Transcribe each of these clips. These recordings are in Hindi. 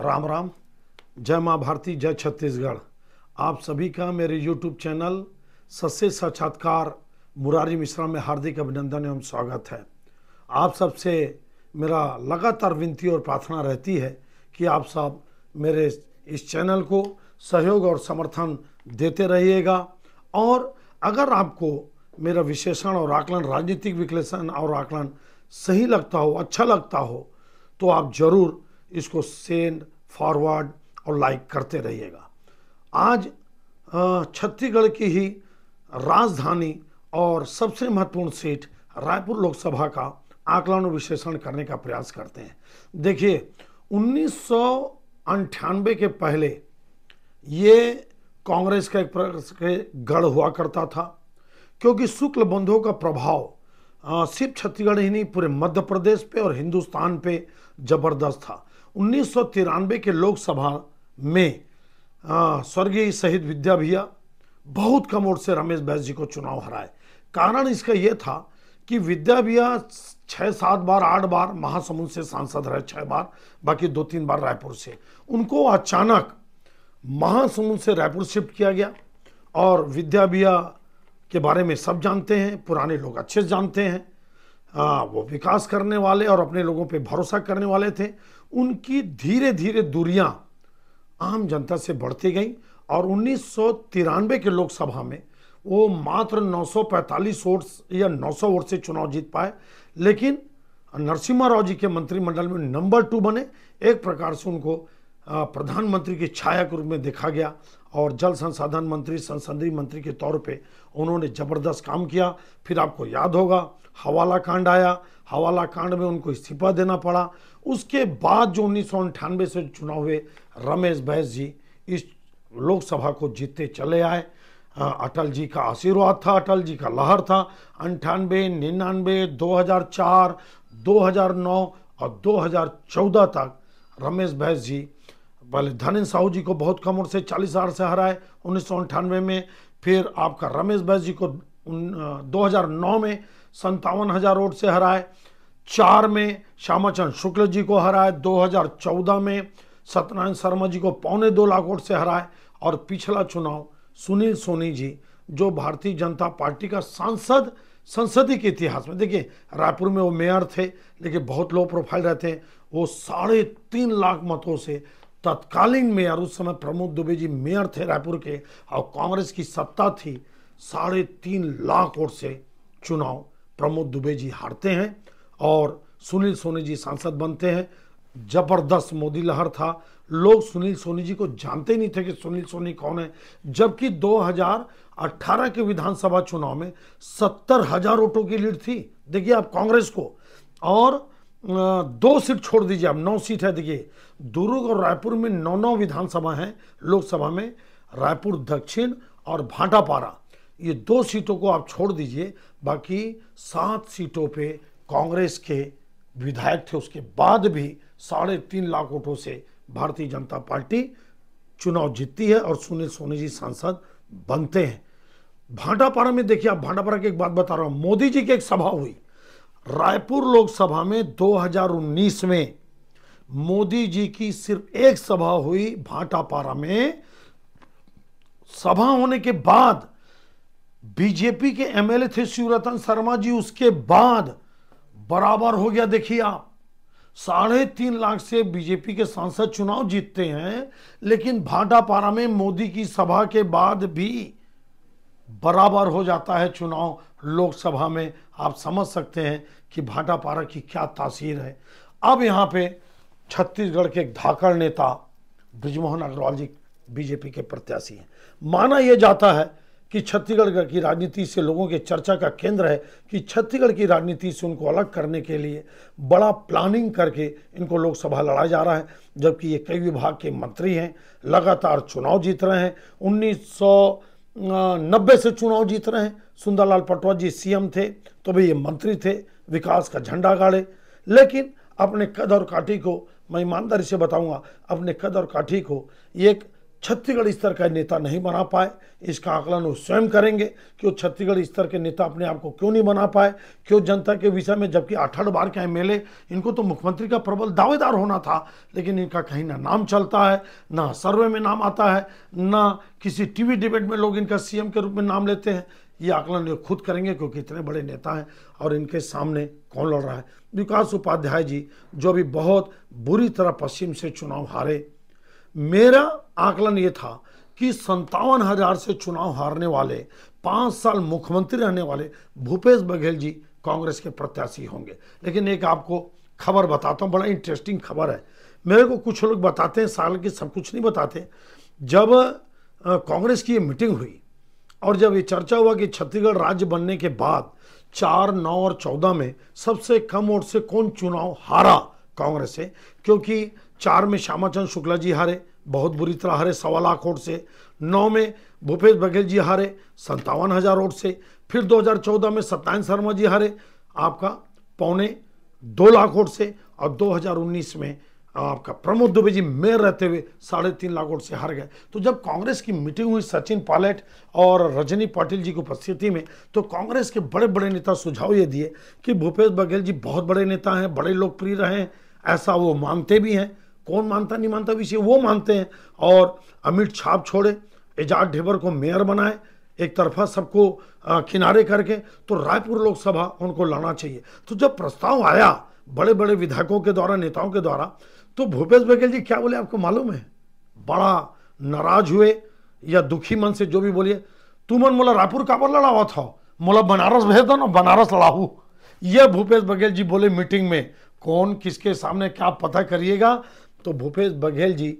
राम राम जय माँ भारती जय छत्तीसगढ़ आप सभी का मेरे यूट्यूब चैनल सस्य साक्षात्कार मुरारी मिश्रा में हार्दिक अभिनंदन एवं स्वागत है आप सबसे मेरा लगातार विनती और प्रार्थना रहती है कि आप सब मेरे इस चैनल को सहयोग और समर्थन देते रहिएगा और अगर आपको मेरा विशेषण और आकलन राजनीतिक विश्लेषण और आकलन सही लगता हो अच्छा लगता हो तो आप ज़रूर इसको सेंड फॉरवर्ड और लाइक करते रहिएगा आज छत्तीसगढ़ की ही राजधानी और सबसे महत्वपूर्ण सीट रायपुर लोकसभा का आकलन विश्लेषण करने का प्रयास करते हैं देखिए उन्नीस के पहले ये कांग्रेस का एक प्रकार से गढ़ हुआ करता था क्योंकि शुक्ल बंधुओं का प्रभाव सिर्फ छत्तीसगढ़ ही नहीं पूरे मध्य प्रदेश पे और हिंदुस्तान पे जबरदस्त था उन्नीस के लोकसभा में स्वर्गीय शहीद विद्या भैया बहुत कम ओर से रमेश बैस जी को चुनाव हराए कारण इसका यह था कि विद्या भैया छः सात बार आठ बार महासमुंद से सांसद रहे छः बार बाकी दो तीन बार रायपुर से उनको अचानक महासमुंद से रायपुर शिफ्ट किया गया और विद्या भैया के बारे में सब जानते हैं पुराने लोग अच्छे से जानते हैं आ, वो विकास करने वाले और अपने लोगों पे भरोसा करने वाले थे उनकी धीरे धीरे दूरियां आम जनता से बढ़ती गईं और उन्नीस के लोकसभा में वो मात्र 945 वोट या 900 वोट से चुनाव जीत पाए लेकिन नरसिम्हा राव जी के मंत्रिमंडल में नंबर टू बने एक प्रकार से उनको प्रधानमंत्री के छाया के रूप में देखा गया और जल संसाधन मंत्री संसदीय मंत्री के तौर पे उन्होंने ज़बरदस्त काम किया फिर आपको याद होगा हवाला कांड आया हवाला कांड में उनको इस्तीफा देना पड़ा उसके बाद जो उन्नीस से चुनाव हुए रमेश बैस जी इस लोकसभा को जीतते चले आए हाँ, अटल जी का आशीर्वाद था अटल जी का लहर था अंठानबे निन्यानबे 2004 2009 और 2014 तक रमेश बैस जी पहले धनेन्द्र साहू जी को बहुत कम उम्र से चालीस हज़ार से हराए उन्नीस में फिर आपका रमेश बैस जी को 2009 में संतावन हज़ार वोट से हराए चार में श्यामाचंद शुक्ल जी को हराए 2014 में सत्यनारायण शर्मा जी को पौने दो लाख वोट से हराए और पिछला चुनाव सुनील सोनी जी जो भारतीय जनता पार्टी का सांसद संसदीय के इतिहास में देखिए रायपुर में वो मेयर थे लेकिन बहुत लो प्रोफाइल रहते हैं वो साढ़े तीन लाख मतों से तत्कालीन मेयर उस समय प्रमोद दुबे जी मेयर थे रायपुर के और कांग्रेस की सत्ता थी साढ़े तीन लाख वोट से चुनाव प्रमोद दुबे जी हारते हैं और सुनील सोनी जी सांसद बनते हैं जबरदस्त मोदी लहर था लोग सुनील सोनी जी को जानते ही नहीं थे कि सुनील सोनी कौन है जबकि 2018 के विधानसभा चुनाव में सत्तर हजार वोटों की लीड थी देखिए आप कांग्रेस को और दो सीट छोड़ दीजिए आप नौ सीट है देखिए दुर्ग और रायपुर में नौ नौ विधानसभा हैं लोकसभा में रायपुर दक्षिण और भाटापारा ये दो सीटों को आप छोड़ दीजिए बाकी सात सीटों पे कांग्रेस के विधायक थे उसके बाद भी साढ़े तीन लाख वोटों से भारतीय जनता पार्टी चुनाव जीतती है और सुनील सोनी जी सांसद बनते हैं भांडापारा में देखिए आप भांडापारा की एक बात बता रहा हूं मोदी जी की एक सभा हुई रायपुर लोकसभा में 2019 में मोदी जी की सिर्फ एक सभा हुई भांटापारा में सभा होने के बाद बीजेपी के एमएलए थे शिवरतन शर्मा जी उसके बाद बराबर हो गया देखिए आप साढ़े तीन लाख से बीजेपी के सांसद चुनाव जीतते हैं लेकिन भाटापारा में मोदी की सभा के बाद भी बराबर हो जाता है चुनाव लोकसभा में आप समझ सकते हैं कि भाटापारा की क्या तासीर है अब यहाँ पे छत्तीसगढ़ के एक धाकड़ नेता ब्रिजमोहन अग्रवाल जी बीजेपी के प्रत्याशी हैं माना यह जाता है कि छत्तीसगढ़ की राजनीति से लोगों के चर्चा का केंद्र है कि छत्तीसगढ़ की राजनीति से उनको अलग करने के लिए बड़ा प्लानिंग करके इनको लोकसभा लड़ा जा रहा है जबकि ये कई विभाग के मंत्री हैं लगातार चुनाव जीत रहे हैं उन्नीस नब्बे से चुनाव जीत रहे हैं सुंदरलाल पटवा जी सीएम थे तो भी ये मंत्री थे विकास का झंडा गाड़े लेकिन अपने कद और काठी को मैं ईमानदारी से बताऊंगा अपने कद और काठी को एक छत्तीसगढ़ स्तर का नेता नहीं बना पाए इसका आकलन वो स्वयं करेंगे कि वो छत्तीसगढ़ स्तर के नेता अपने आप को क्यों नहीं बना पाए क्यों जनता के विषय में जबकि आठ आठ बार के एम इनको तो मुख्यमंत्री का प्रबल दावेदार होना था लेकिन इनका कहीं ना नाम चलता है ना सर्वे में नाम आता है ना किसी टीवी डिबेट में लोग इनका सीएम के रूप में नाम लेते हैं ये आकलन ये खुद करेंगे क्योंकि इतने बड़े नेता हैं और इनके सामने कौन लड़ रहा है विकास उपाध्याय जी जो अभी बहुत बुरी तरह पश्चिम से चुनाव हारे मेरा आकलन ये था कि संतावन हजार से चुनाव हारने वाले पाँच साल मुख्यमंत्री रहने वाले भूपेश बघेल जी कांग्रेस के प्रत्याशी होंगे लेकिन एक आपको खबर बताता हूँ बड़ा इंटरेस्टिंग खबर है मेरे को कुछ लोग बताते हैं साल की सब कुछ नहीं बताते जब कांग्रेस की ये मीटिंग हुई और जब ये चर्चा हुआ कि छत्तीसगढ़ राज्य बनने के बाद चार नौ और चौदह में सबसे कम ओर से कौन चुनाव हारा कांग्रेस से क्योंकि चार में श्यामाचंद शुक्ला जी हारे बहुत बुरी तरह हारे सवा लाख वोट से नौ में भूपेश बघेल जी हारे संतावन हज़ार वोट से फिर 2014 में सत्यनारायण शर्मा जी हारे आपका पौने दो लाख वोट से और 2019 में आपका प्रमोद दुबे जी मेयर रहते हुए साढ़े तीन लाख वोट से हार गए तो जब कांग्रेस की मीटिंग हुई सचिन पायलट और रजनी पाटिल जी की उपस्थिति में तो कांग्रेस के बड़े बड़े नेता सुझाव ये दिए कि भूपेश बघेल जी बहुत बड़े नेता हैं बड़े लोकप्रिय रहे हैं ऐसा वो मानते भी हैं कौन मानता नहीं मानता विषय वो मानते हैं और अमित छाप छोड़े एजाज ढेबर को मेयर बनाए एक तरफा सबको किनारे करके तो रायपुर लोकसभा उनको लाना चाहिए तो जब प्रस्ताव आया बड़े बड़े विधायकों के द्वारा नेताओं के द्वारा तो भूपेश बघेल जी क्या बोले आपको मालूम है बड़ा नाराज हुए या दुखी मन से जो भी बोलिए तू मन मोला रायपुर काबर हुआ था मोला बनारस भेज दो ना बनारस लड़ाऊ यह भूपेश बघेल जी बोले मीटिंग में कौन किसके सामने क्या पता करिएगा तो भूपेश बघेल जी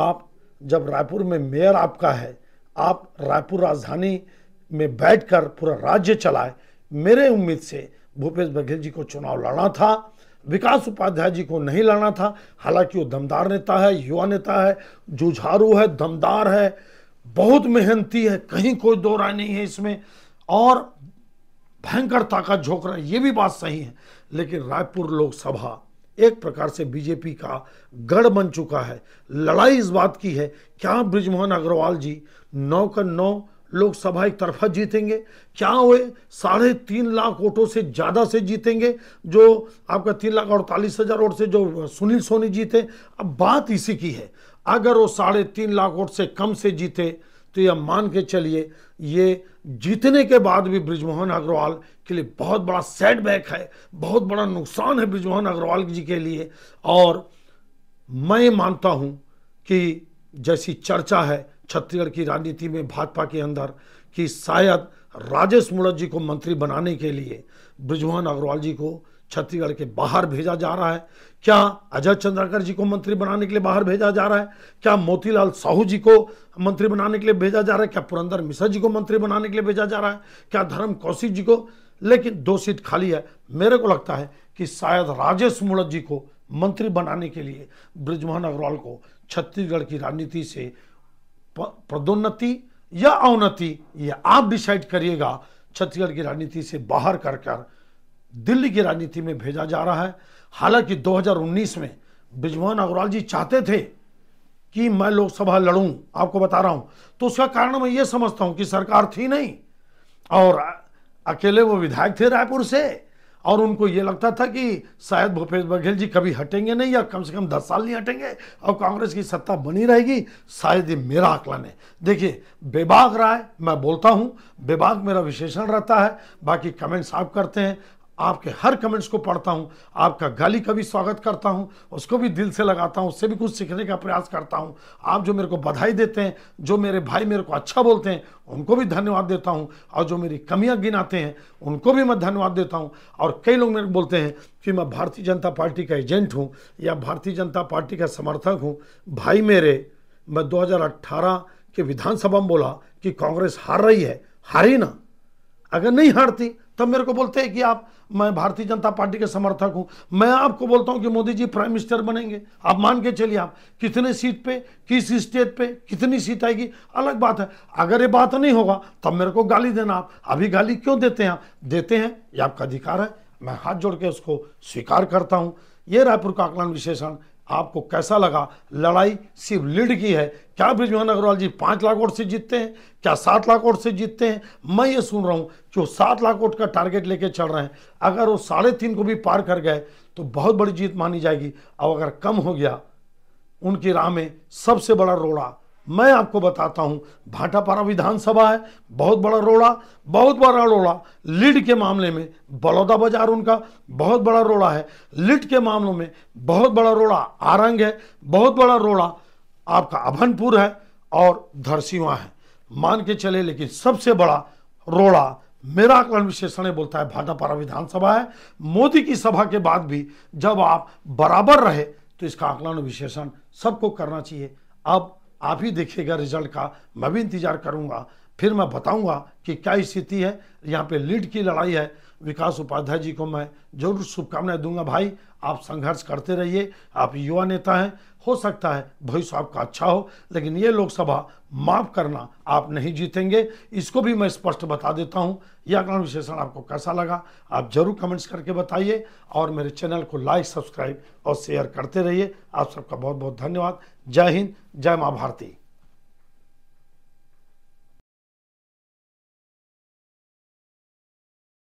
आप जब रायपुर में मेयर आपका है आप रायपुर राजधानी में बैठकर पूरा राज्य चलाए मेरे उम्मीद से भूपेश बघेल जी को चुनाव लड़ना था विकास उपाध्याय जी को नहीं लड़ना था हालांकि वो दमदार नेता है युवा नेता है जुझारू है दमदार है बहुत मेहनती है कहीं कोई दो राय नहीं है इसमें और भयंकर ताकत झोंक रहा है ये भी बात सही है लेकिन रायपुर लोकसभा एक प्रकार से बीजेपी का गढ़ बन चुका है लड़ाई इस बात की है क्या ब्रिजमोहन अग्रवाल जी नौ का नौ लोकसभा एक तरफा जीतेंगे क्या वे साढ़े तीन लाख वोटों से ज़्यादा से जीतेंगे जो आपका तीन लाख अड़तालीस हज़ार वोट से जो सुनील सोनी जीते अब बात इसी की है अगर वो साढ़े तीन लाख वोट से कम से जीते तो यह मान के चलिए ये जीतने के बाद भी ब्रिजमोहन अग्रवाल के लिए बहुत बड़ा सेटबैक है बहुत बड़ा नुकसान है ब्रिजमोहन अग्रवाल जी के लिए और मैं मानता हूं कि जैसी चर्चा है छत्तीसगढ़ की राजनीति में भाजपा के अंदर कि शायद राजेश मूणत जी को मंत्री बनाने के लिए ब्रिजमोहन अग्रवाल जी को छत्तीसगढ़ के बाहर भेजा जा रहा है क्या अजय चंद्राकर जी को मंत्री बनाने के लिए बाहर भेजा जा रहा है क्या मोतीलाल साहू जी को मंत्री बनाने के लिए भेजा जा रहा है क्या पुरंदर मिश्रा जी को मंत्री बनाने के लिए भेजा जा रहा है क्या धर्म कौशिक जी को लेकिन दो सीट खाली है मेरे को लगता है कि शायद राजेश मूलत जी को मंत्री बनाने के लिए ब्रजमोहन अग्रवाल को छत्तीसगढ़ की राजनीति से पदोन्नति या अवनति यह आप डिसाइड करिएगा छत्तीसगढ़ की राजनीति से बाहर कर कर दिल्ली की राजनीति में भेजा जा रहा है हालांकि 2019 में ब्रिजमोहन अग्रवाल जी चाहते थे कि मैं लोकसभा लड़ूं आपको बता रहा हूं तो उसका कारण मैं ये समझता हूं कि सरकार थी नहीं और अकेले वो विधायक थे रायपुर से और उनको ये लगता था कि शायद भूपेश बघेल जी कभी हटेंगे नहीं या कम से कम दस साल नहीं हटेंगे और कांग्रेस की सत्ता बनी रहेगी शायद ये मेरा आकलन है देखिए बेबाग राय मैं बोलता हूँ बेबाग मेरा विशेषण रहता है बाकी कमेंट्स आप करते हैं आपके हर कमेंट्स को पढ़ता हूँ आपका गाली का भी स्वागत करता हूँ उसको भी दिल से लगाता हूँ उससे भी कुछ सीखने का प्रयास करता हूँ आप जो मेरे को बधाई देते हैं जो मेरे भाई मेरे को अच्छा बोलते हैं उनको भी धन्यवाद देता हूँ और जो मेरी कमियाँ गिनाते हैं उनको भी मैं धन्यवाद देता हूँ और कई लोग मेरे को बोलते हैं कि मैं भारतीय जनता पार्टी का एजेंट हूँ या भारतीय जनता पार्टी का समर्थक हूँ भाई मेरे मैं दो के विधानसभा में बोला कि कांग्रेस हार रही है हारी ना अगर नहीं हटती तब मेरे को बोलते हैं कि आप मैं भारतीय जनता पार्टी के समर्थक हूं मैं आपको बोलता हूं कि मोदी जी प्राइम मिनिस्टर बनेंगे आप मान के चलिए आप कितने सीट पे किस स्टेट पे कितनी सीट आएगी अलग बात है अगर ये बात नहीं होगा तब मेरे को गाली देना आप अभी गाली क्यों देते हैं आप देते हैं ये आपका अधिकार है मैं हाथ जोड़ के उसको स्वीकार करता हूँ ये रायपुर का आकलन विशेषण आपको कैसा लगा लड़ाई सिर्फ लीड की है क्या ब्रिजमोहन अग्रवाल जी पाँच लाख वोट से जीतते हैं क्या सात लाख वोट से जीतते हैं मैं ये सुन रहा हूँ कि वो सात लाख वोट का टारगेट लेके चल रहे हैं अगर वो साढ़े तीन को भी पार कर गए तो बहुत बड़ी जीत मानी जाएगी और अगर कम हो गया उनकी राह में सबसे बड़ा रोड़ा मैं आपको बताता हूं भाटापारा विधानसभा है बहुत बड़ा रोड़ा बहुत बड़ा रोड़ा लीड के मामले में बलौदा बाजार उनका बहुत बड़ा रोड़ा है लीड के मामलों में बहुत बड़ा रोड़ा आरंग है बहुत बड़ा रोड़ा आपका अभनपुर है और धरसीवा है मान के चले लेकिन सबसे बड़ा रोड़ा मेरा आकलन विशेषण बोलता है भाटापारा विधानसभा है मोदी की सभा के बाद भी जब आप बराबर रहे तो इसका आकलन विशेषण सबको करना चाहिए अब आप ही देखिएगा रिजल्ट का मैं भी इंतज़ार करूंगा फिर मैं बताऊंगा कि क्या स्थिति है यहाँ पे लीड की लड़ाई है विकास उपाध्याय जी को मैं जरूर शुभकामनाएं दूंगा भाई आप संघर्ष करते रहिए आप युवा नेता हैं हो सकता है भविष्य आपका अच्छा हो लेकिन ये लोकसभा माफ करना आप नहीं जीतेंगे इसको भी मैं स्पष्ट बता देता हूँ यह आकलन विशेषण आपको कैसा लगा आप जरूर कमेंट्स करके बताइए और मेरे चैनल को लाइक सब्सक्राइब और शेयर करते रहिए आप सबका बहुत बहुत धन्यवाद जय हिंद जय माँ भारती